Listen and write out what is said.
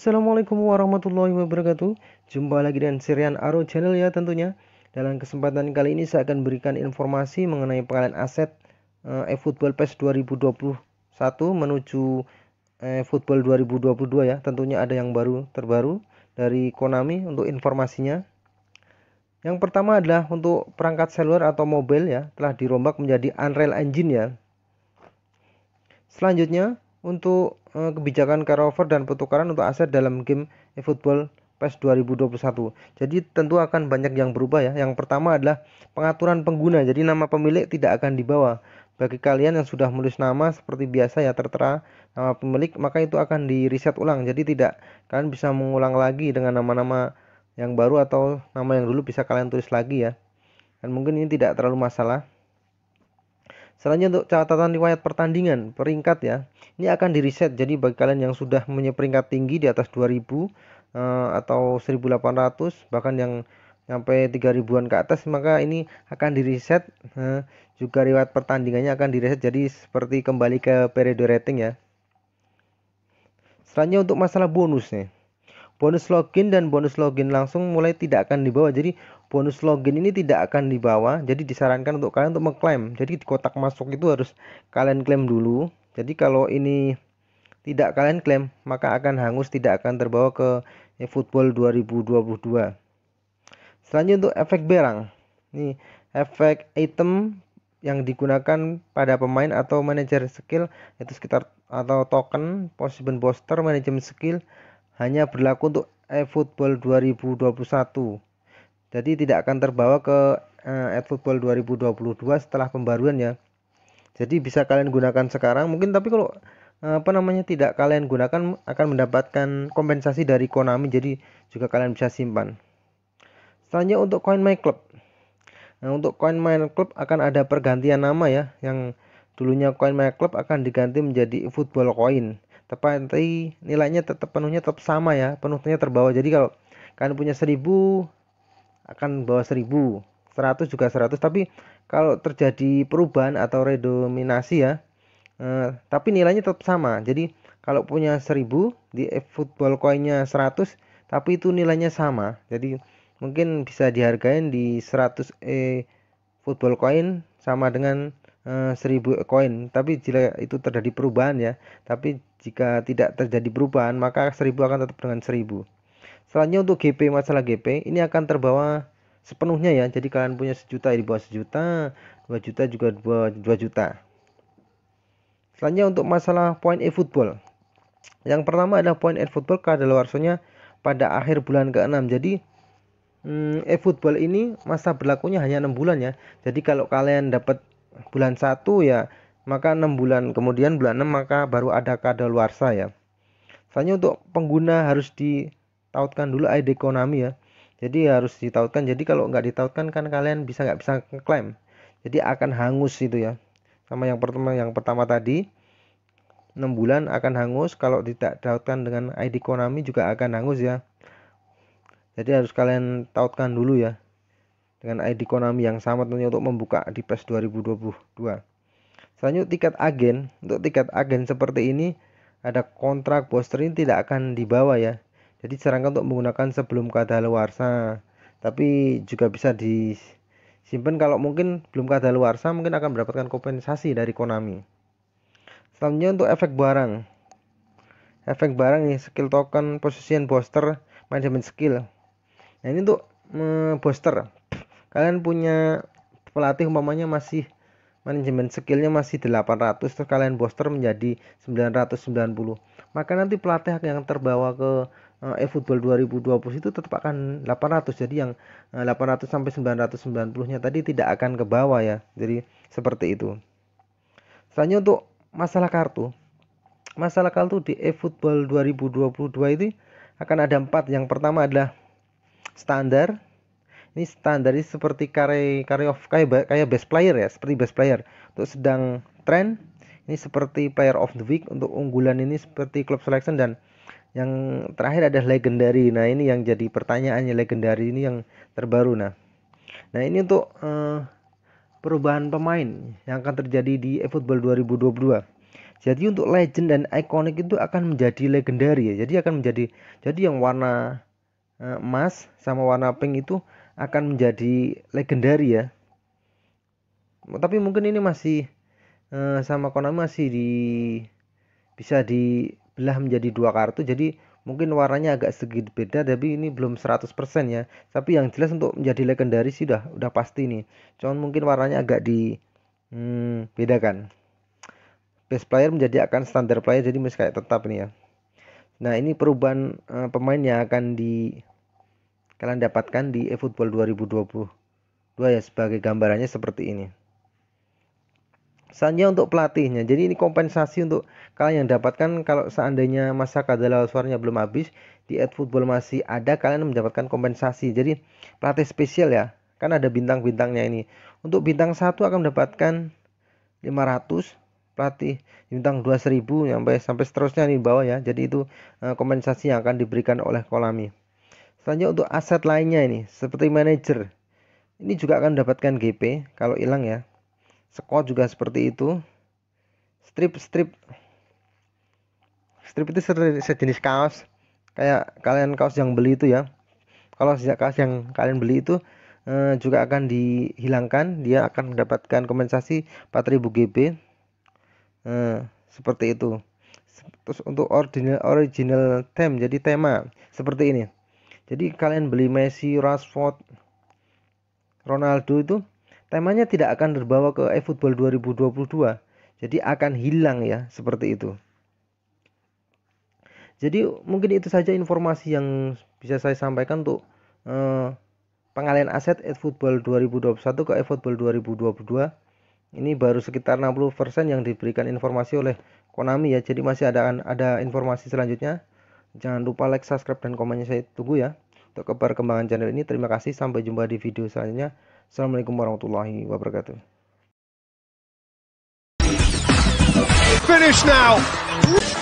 Assalamualaikum warahmatullahi wabarakatuh Jumpa lagi dengan Sirian Aro Channel ya tentunya Dalam kesempatan kali ini saya akan berikan informasi mengenai pengalian aset eh, eFootball PES 2021 menuju eFootball eh, 2022 ya Tentunya ada yang baru terbaru dari Konami untuk informasinya Yang pertama adalah untuk perangkat seluler atau mobile ya Telah dirombak menjadi Unreal Engine ya Selanjutnya untuk eh, kebijakan carryover dan pertukaran untuk aset dalam game football PES 2021. Jadi tentu akan banyak yang berubah ya. Yang pertama adalah pengaturan pengguna. Jadi nama pemilik tidak akan dibawa. Bagi kalian yang sudah menulis nama seperti biasa ya tertera nama pemilik, maka itu akan di reset ulang. Jadi tidak kalian bisa mengulang lagi dengan nama-nama yang baru atau nama yang dulu bisa kalian tulis lagi ya. Dan mungkin ini tidak terlalu masalah. Selanjutnya untuk catatan riwayat pertandingan peringkat ya. Ini akan direset jadi bagi kalian yang sudah punya peringkat tinggi di atas 2000 uh, eh, atau 1800 bahkan yang sampai 3000-an ke atas maka ini akan direset uh, juga riwayat pertandingannya akan direset jadi seperti kembali ke periode rating ya. Selanjutnya untuk masalah bonus nih bonus login dan bonus login langsung mulai tidak akan dibawa jadi bonus login ini tidak akan dibawa jadi disarankan untuk kalian untuk mengklaim jadi di kotak masuk itu harus kalian klaim dulu jadi kalau ini tidak kalian klaim maka akan hangus tidak akan terbawa ke football 2022 selanjutnya untuk efek berang Ini efek item yang digunakan pada pemain atau manajer skill itu sekitar atau token possible booster manajemen skill hanya berlaku untuk eFootball 2021 jadi tidak akan terbawa ke eh, eFootball 2022 setelah pembaruan ya jadi bisa kalian gunakan sekarang mungkin tapi kalau eh, apa namanya tidak kalian gunakan akan mendapatkan kompensasi dari Konami jadi juga kalian bisa simpan selanjutnya untuk coin my club nah untuk coin my club akan ada pergantian nama ya yang dulunya coin my club akan diganti menjadi football coin tapi nilainya tetap penuhnya tetap sama ya penuhnya terbawa jadi kalau kalian punya 1000 akan bawa 1000 100 juga 100 tapi kalau terjadi perubahan atau redominasi ya eh, tapi nilainya tetap sama jadi kalau punya 1000 di football coinnya 100 tapi itu nilainya sama jadi mungkin bisa dihargain di 100 e football coin sama dengan eh, 1000 koin e tapi jika itu terjadi perubahan ya tapi jika tidak terjadi perubahan, maka 1000 akan tetap dengan 1000. Selanjutnya untuk GP masalah GP ini akan terbawa sepenuhnya ya. Jadi kalian punya sejuta di bawah sejuta, 2 juta juga 2, 2 juta. Selanjutnya untuk masalah Point e-football. Yang pertama adalah Point e-football kadaluarsanya pada akhir bulan ke-6. Jadi hmm, e-football ini masa berlakunya hanya enam bulan ya. Jadi kalau kalian dapat bulan 1 ya maka enam bulan kemudian bulan 6 maka baru ada kadaluarsa ya Soalnya untuk pengguna harus ditautkan dulu ID ekonomi ya jadi harus ditautkan jadi kalau nggak ditautkan kan kalian bisa nggak bisa klaim jadi akan hangus itu ya sama yang pertama yang pertama tadi 6 bulan akan hangus kalau tidak ditautkan dengan ID Konami juga akan hangus ya jadi harus kalian tautkan dulu ya dengan ID Konami yang sama tentunya untuk membuka di PES 2022 Selanjutnya tiket agen. Untuk tiket agen seperti ini ada kontrak poster ini tidak akan dibawa ya. Jadi sarankan untuk menggunakan sebelum kadaluarsa. Tapi juga bisa disimpan kalau mungkin belum kadaluarsa mungkin akan mendapatkan kompensasi dari Konami. Selanjutnya untuk efek barang. Efek barang nih skill token position poster management skill. Nah ini untuk mm, booster. Kalian punya pelatih umpamanya masih manajemen skillnya masih 800 terus kalian booster menjadi 990 maka nanti pelatih yang terbawa ke eh, eFootball 2020 itu tetap akan 800 jadi yang 800 eh, sampai 990 nya tadi tidak akan ke bawah ya jadi seperti itu selanjutnya untuk masalah kartu masalah kartu di eFootball 2022 itu akan ada empat yang pertama adalah standar ini ini seperti karya karya of kayak kayak best player ya seperti best player untuk sedang tren ini seperti player of the week untuk unggulan ini seperti club selection dan yang terakhir ada legendary nah ini yang jadi pertanyaannya legendary ini yang terbaru nah nah ini untuk uh, perubahan pemain yang akan terjadi di eFootball 2022 jadi untuk legend dan iconic itu akan menjadi legendary ya jadi akan menjadi jadi yang warna eh, emas sama warna pink itu akan menjadi legendari ya tapi mungkin ini masih eh, sama Konami masih di bisa dibelah menjadi dua kartu jadi mungkin warnanya agak sedikit beda tapi ini belum 100% ya tapi yang jelas untuk menjadi legendaris sudah udah pasti nih cuman mungkin warnanya agak di hmm, bedakan best player menjadi akan standar player jadi masih kayak tetap nih ya nah ini perubahan uh, pemain yang akan di kalian dapatkan di eFootball 2022 ya sebagai gambarannya seperti ini. Selanjutnya untuk pelatihnya. Jadi ini kompensasi untuk kalian yang dapatkan kalau seandainya masa kadaluarsanya suaranya belum habis di efootball masih ada kalian mendapatkan kompensasi. Jadi pelatih spesial ya. Kan ada bintang-bintangnya ini. Untuk bintang 1 akan mendapatkan 500, pelatih bintang 2000 sampai sampai seterusnya di bawah ya. Jadi itu eh, kompensasi yang akan diberikan oleh Kolami. Selanjutnya untuk aset lainnya ini seperti manager Ini juga akan mendapatkan GP kalau hilang ya. Squad juga seperti itu. Strip strip strip itu sejenis kaos kayak kalian kaos yang beli itu ya. Kalau sejak kaos yang kalian beli itu eh, juga akan dihilangkan, dia akan mendapatkan kompensasi 4000 GP. Eh, seperti itu. Terus untuk original original theme jadi tema seperti ini jadi kalian beli Messi, Rashford, Ronaldo itu temanya tidak akan terbawa ke eFootball 2022. Jadi akan hilang ya seperti itu. Jadi mungkin itu saja informasi yang bisa saya sampaikan untuk eh, pengalian aset eFootball 2021 ke eFootball 2022. Ini baru sekitar 60% yang diberikan informasi oleh Konami ya. Jadi masih ada ada informasi selanjutnya. Jangan lupa like, subscribe, dan komennya saya tunggu ya. Untuk perkembangan channel ini, terima kasih. Sampai jumpa di video selanjutnya. Assalamualaikum warahmatullahi wabarakatuh. Finish now.